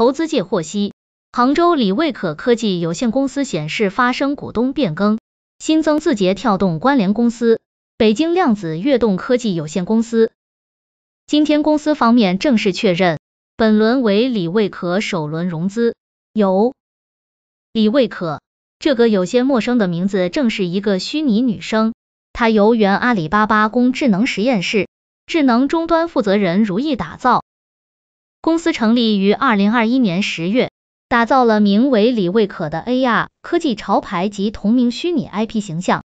投资界获悉，杭州李卫可科技有限公司显示发生股东变更，新增字节跳动关联公司北京量子跃动科技有限公司。今天公司方面正式确认，本轮为李卫可首轮融资，由李卫可这个有些陌生的名字，正是一个虚拟女生，她由原阿里巴巴工智能实验室智能终端负责人如意打造。公司成立于二零二一年十月，打造了名为李卫可的 a r 科技潮牌及同名虚拟 IP 形象。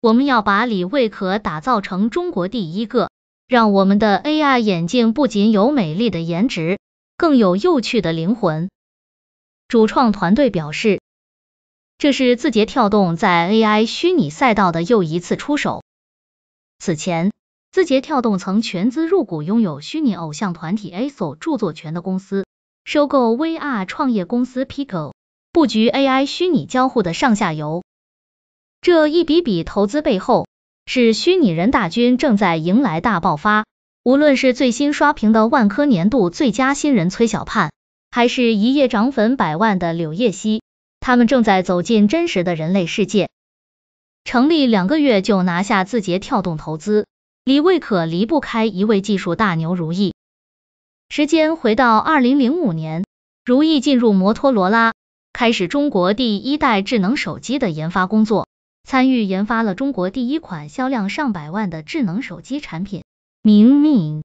我们要把李卫可打造成中国第一个，让我们的 a r 眼镜不仅有美丽的颜值，更有有趣的灵魂。主创团队表示，这是字节跳动在 AI 虚拟赛道的又一次出手。此前，字节跳动曾全资入股拥有虚拟偶像团体 ASO 著作权的公司，收购 VR 创业公司 Pico，布局 AI 虚拟交互的上下游。这一笔笔投资背后，是虚拟人大军正在迎来大爆发。无论是最新刷屏的万科年度最佳新人崔小盼，还是一夜涨粉百万的柳叶熙，他们正在走进真实的人类世界。成立两个月就拿下字节跳动投资。李卫可离不开一位技术大牛——如意。时间回到二零零五年，如意进入摩托罗拉，开始中国第一代智能手机的研发工作，参与研发了中国第一款销量上百万的智能手机产品“明明”。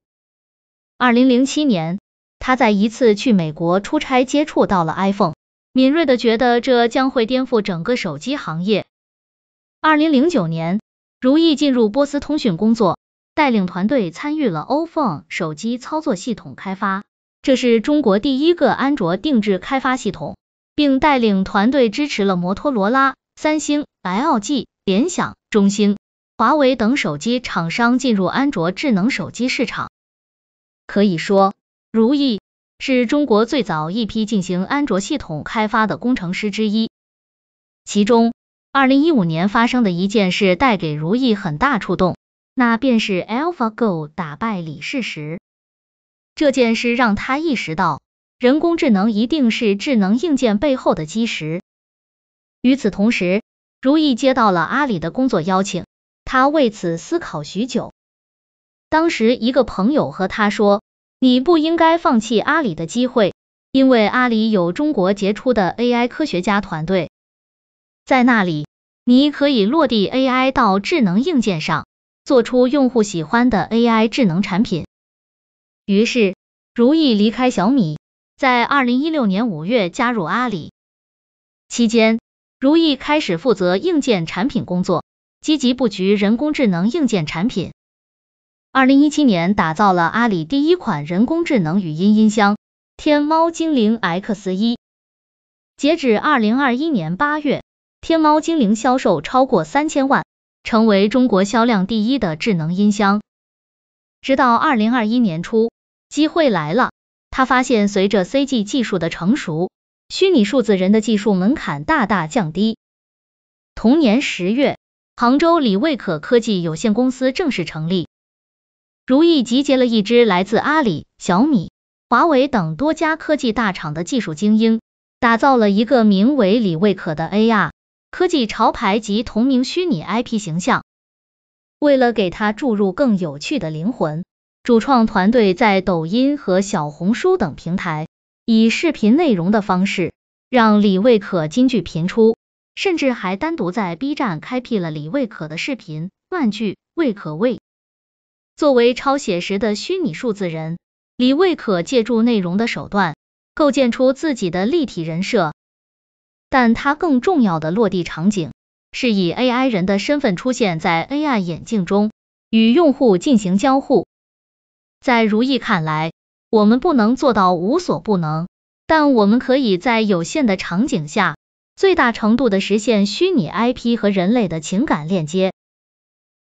二零零七年，他在一次去美国出差，接触到了 iPhone，敏锐的觉得这将会颠覆整个手机行业。二零零九年，如意进入波斯通讯工作。带领团队参与了 OPPO 手机操作系统开发，这是中国第一个安卓定制开发系统，并带领团队支持了摩托罗拉、三星、LG、联想、中兴、华为等手机厂商进入安卓智能手机市场。可以说，如意是中国最早一批进行安卓系统开发的工程师之一。其中，2015年发生的一件事带给如意很大触动。那便是 AlphaGo 打败李世石这件事，让他意识到人工智能一定是智能硬件背后的基石。与此同时，如意接到了阿里的工作邀请，他为此思考许久。当时，一个朋友和他说：“你不应该放弃阿里的机会，因为阿里有中国杰出的 AI 科学家团队，在那里你可以落地 AI 到智能硬件上。”做出用户喜欢的 AI 智能产品。于是，如意离开小米，在2016年五月加入阿里。期间，如意开始负责硬件产品工作，积极布局人工智能硬件产品。2017年打造了阿里第一款人工智能语音音箱天猫精灵 X1。截止2021年八月，天猫精灵销售超过三千万。成为中国销量第一的智能音箱。直到二零二一年初，机会来了。他发现，随着 C G 技术的成熟，虚拟数字人的技术门槛大大降低。同年十月，杭州李卫可科技有限公司正式成立。如意集结了一支来自阿里、小米、华为等多家科技大厂的技术精英，打造了一个名为李卫可的 A R。科技潮牌及同名虚拟 IP 形象。为了给他注入更有趣的灵魂，主创团队在抖音和小红书等平台，以视频内容的方式，让李未可金句频出，甚至还单独在 B 站开辟了李未可的视频漫句“未可未》。作为超写实的虚拟数字人，李未可借助内容的手段，构建出自己的立体人设。但它更重要的落地场景是以 AI 人的身份出现在 AI 眼镜中，与用户进行交互。在如意看来，我们不能做到无所不能，但我们可以在有限的场景下，最大程度的实现虚拟 IP 和人类的情感链接。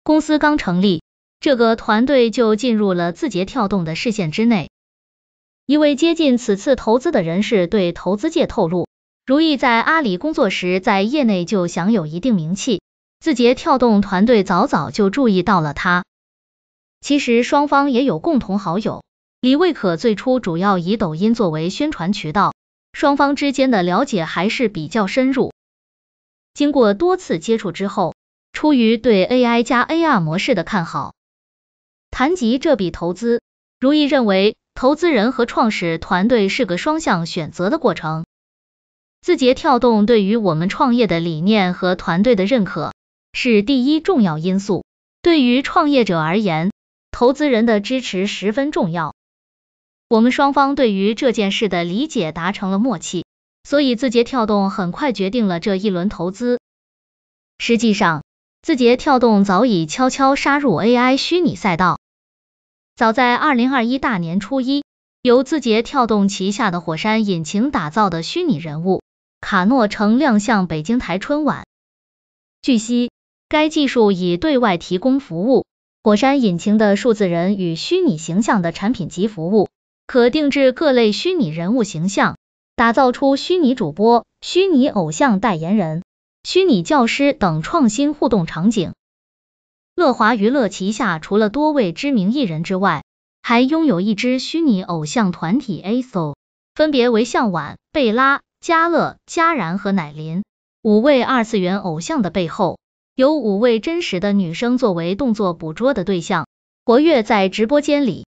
公司刚成立，这个团队就进入了字节跳动的视线之内。一位接近此次投资的人士对投资界透露。如意在阿里工作时，在业内就享有一定名气，字节跳动团队早早就注意到了他。其实双方也有共同好友，李未可最初主要以抖音作为宣传渠道，双方之间的了解还是比较深入。经过多次接触之后，出于对 AI 加 AR 模式的看好，谈及这笔投资，如意认为投资人和创始团队是个双向选择的过程。字节跳动对于我们创业的理念和团队的认可是第一重要因素。对于创业者而言，投资人的支持十分重要。我们双方对于这件事的理解达成了默契，所以字节跳动很快决定了这一轮投资。实际上，字节跳动早已悄悄杀入 AI 虚拟赛道。早在二零二一大年初一，由字节跳动旗下的火山引擎打造的虚拟人物。卡诺城亮相北京台春晚。据悉，该技术已对外提供服务。火山引擎的数字人与虚拟形象的产品及服务，可定制各类虚拟人物形象，打造出虚拟主播、虚拟偶像代言人、虚拟教师等创新互动场景。乐华娱乐旗下除了多位知名艺人之外，还拥有一支虚拟偶像团体 ASO，分别为向晚、贝拉。嘉乐、嘉然和奶林五位二次元偶像的背后，有五位真实的女生作为动作捕捉的对象，活跃在直播间里。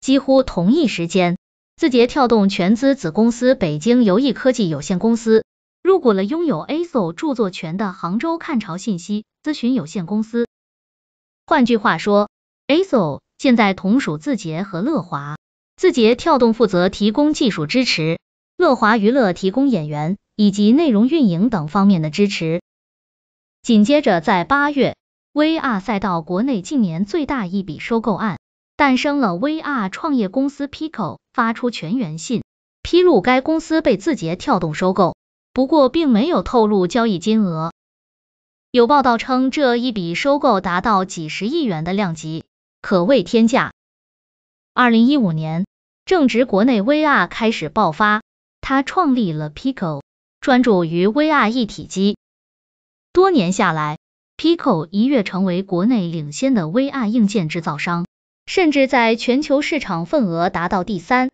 几乎同一时间，字节跳动全资子公司北京游艺科技有限公司入股了拥有 ASO 著作权的杭州看潮信息咨询有限公司。换句话说，ASO 现在同属字节和乐华，字节跳动负责提供技术支持。乐华娱乐提供演员以及内容运营等方面的支持。紧接着在八月，VR 赛道国内近年最大一笔收购案诞生了，VR 创业公司 Pico 发出全员信，披露该公司被字节跳动收购，不过并没有透露交易金额。有报道称这一笔收购达到几十亿元的量级，可谓天价。二零一五年正值国内 VR 开始爆发。他创立了 Pico，专注于 VR 一体机。多年下来，Pico 一跃成为国内领先的 VR 硬件制造商，甚至在全球市场份额达到第三。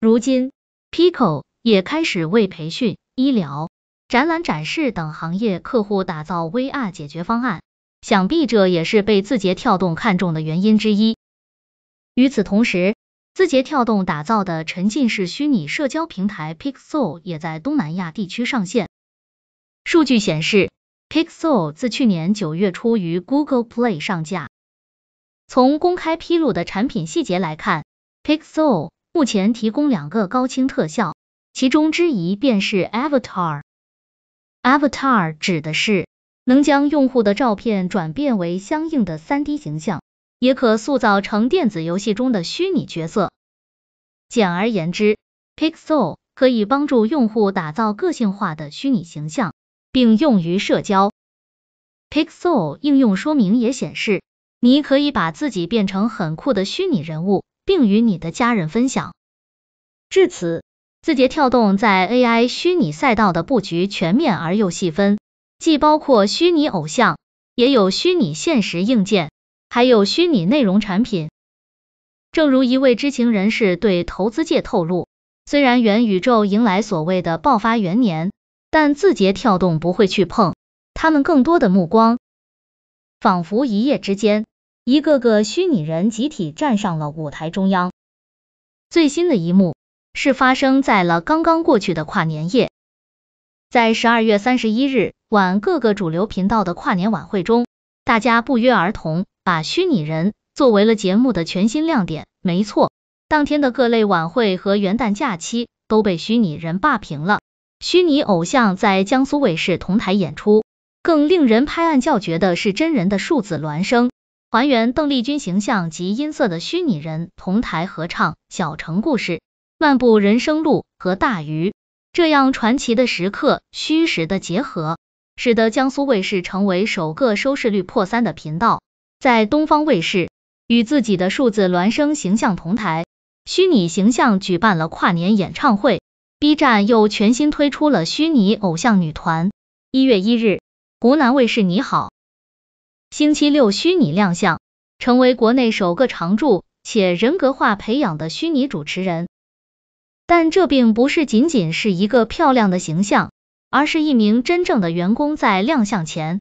如今，Pico 也开始为培训、医疗、展览展示等行业客户打造 VR 解决方案，想必这也是被字节跳动看中的原因之一。与此同时，字节跳动打造的沉浸式虚拟社交平台 Pixel 也在东南亚地区上线。数据显示，Pixel 自去年九月初于 Google Play 上架。从公开披露的产品细节来看，Pixel 目前提供两个高清特效，其中之一便是 Avatar。Avatar 指的是能将用户的照片转变为相应的 3D 形象。也可塑造成电子游戏中的虚拟角色。简而言之，Pixel 可以帮助用户打造个性化的虚拟形象，并用于社交。Pixel 应用说明也显示，你可以把自己变成很酷的虚拟人物，并与你的家人分享。至此，字节跳动在 AI 虚拟赛道的布局全面而又细分，既包括虚拟偶像，也有虚拟现实硬件。还有虚拟内容产品，正如一位知情人士对投资界透露，虽然元宇宙迎来所谓的爆发元年，但字节跳动不会去碰，他们更多的目光。仿佛一夜之间，一个个虚拟人集体站上了舞台中央。最新的一幕是发生在了刚刚过去的跨年夜，在十二月三十一日晚各个主流频道的跨年晚会中，大家不约而同。把虚拟人作为了节目的全新亮点，没错，当天的各类晚会和元旦假期都被虚拟人霸屏了。虚拟偶像在江苏卫视同台演出，更令人拍案叫绝的是真人的数字孪生，还原邓丽君形象及音色的虚拟人同台合唱《小城故事》、《漫步人生路》和《大鱼》，这样传奇的时刻，虚实的结合，使得江苏卫视成为首个收视率破三的频道。在东方卫视与自己的数字孪生形象同台，虚拟形象举办了跨年演唱会。B 站又全新推出了虚拟偶像女团。一月一日，湖南卫视你好，星期六虚拟亮相，成为国内首个常驻且人格化培养的虚拟主持人。但这并不是仅仅是一个漂亮的形象，而是一名真正的员工在亮相前。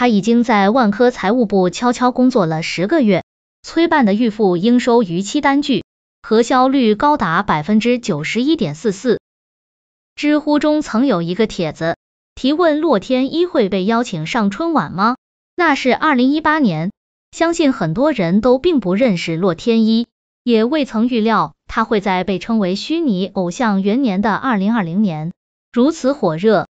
他已经在万科财务部悄悄工作了十个月，催办的预付应收逾期单据核销率高达百分之九十一点四四。知乎中曾有一个帖子提问：洛天依会被邀请上春晚吗？那是二零一八年，相信很多人都并不认识洛天依，也未曾预料他会在被称为虚拟偶像元年的二零二零年如此火热。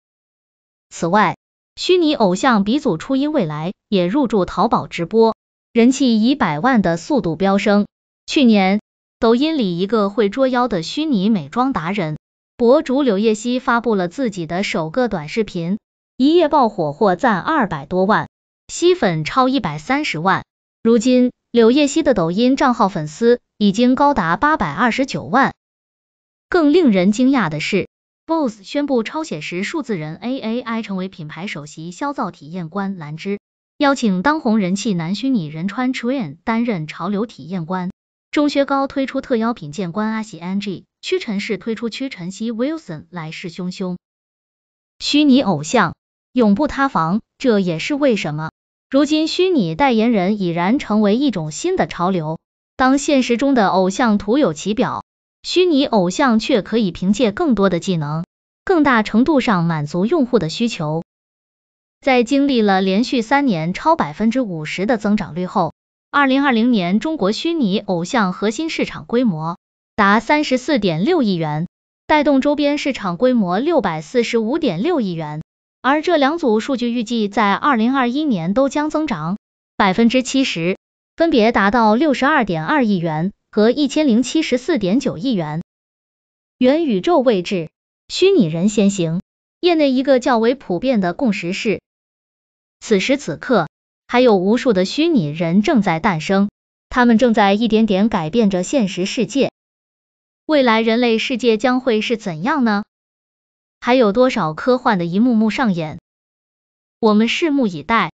此外，虚拟偶像鼻祖初音未来也入驻淘宝直播，人气以百万的速度飙升。去年，抖音里一个会捉妖的虚拟美妆达人博主柳叶熙发布了自己的首个短视频，一夜爆火，获赞二百多万，吸粉超一百三十万。如今，柳叶熙的抖音账号粉丝已经高达八百二十九万。更令人惊讶的是，BOSS 宣布超写实数字人 A A I 成为品牌首席消噪体验官，兰芝邀请当红人气男虚拟人川 Truen 担任潮流体验官，钟薛高推出特邀品鉴官阿喜 n g 屈臣氏推出屈臣氏 Wilson 来势汹汹，虚拟偶像永不塌房，这也是为什么如今虚拟代言人已然成为一种新的潮流，当现实中的偶像徒有其表。虚拟偶像却可以凭借更多的技能，更大程度上满足用户的需求。在经历了连续三年超百分之五十的增长率后，二零二零年中国虚拟偶像核心市场规模达三十四点六亿元，带动周边市场规模六百四十五点六亿元。而这两组数据预计在二零二一年都将增长百分之七十，分别达到六十二点二亿元。和一千零七十四点九亿元。元宇宙位置，虚拟人先行。业内一个较为普遍的共识是，此时此刻，还有无数的虚拟人正在诞生，他们正在一点点改变着现实世界。未来人类世界将会是怎样呢？还有多少科幻的一幕幕上演？我们拭目以待。